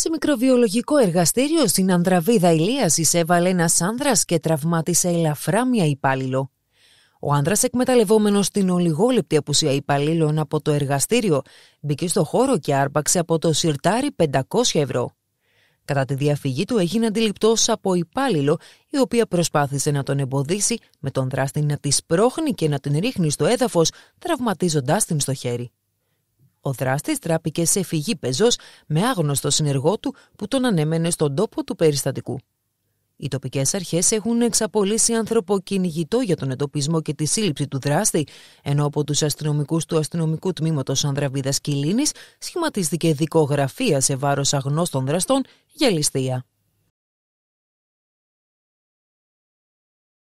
Σε μικροβιολογικό εργαστήριο στην Ανδραβίδα Ηλίας εισέβαλε ένας άνδρας και τραυμάτισε ελαφρά μια υπάλληλο. Ο άνδρας, εκμεταλλευόμενος την ολιγόλεπτη απουσία υπαλλήλων από το εργαστήριο, μπήκε στο χώρο και άρπαξε από το σιρτάρι 500 ευρώ. Κατά τη διαφυγή του έγινε αντιληπτός από υπάλληλο, η οποία προσπάθησε να τον εμποδίσει με τον δράστη να τη σπρώχνει και να την ρίχνει στο έδαφος, τραυματίζοντάς την στο χέρι. Ο δράστης τράπηκε σε φυγή πεζός με άγνωστο συνεργό του που τον ανέμενε στον τόπο του περιστατικού. Οι τοπικές αρχές έχουν εξαπολύσει ανθρωποκυνηγητό για τον εντοπισμό και τη σύλληψη του δράστη, ενώ από τους αστυνομικούς του αστυνομικού τμήματος Ανδραβίδας Κιλίνη σχηματίστηκε δικογραφία σε βάρος αγνώστων δραστών για ληστεία.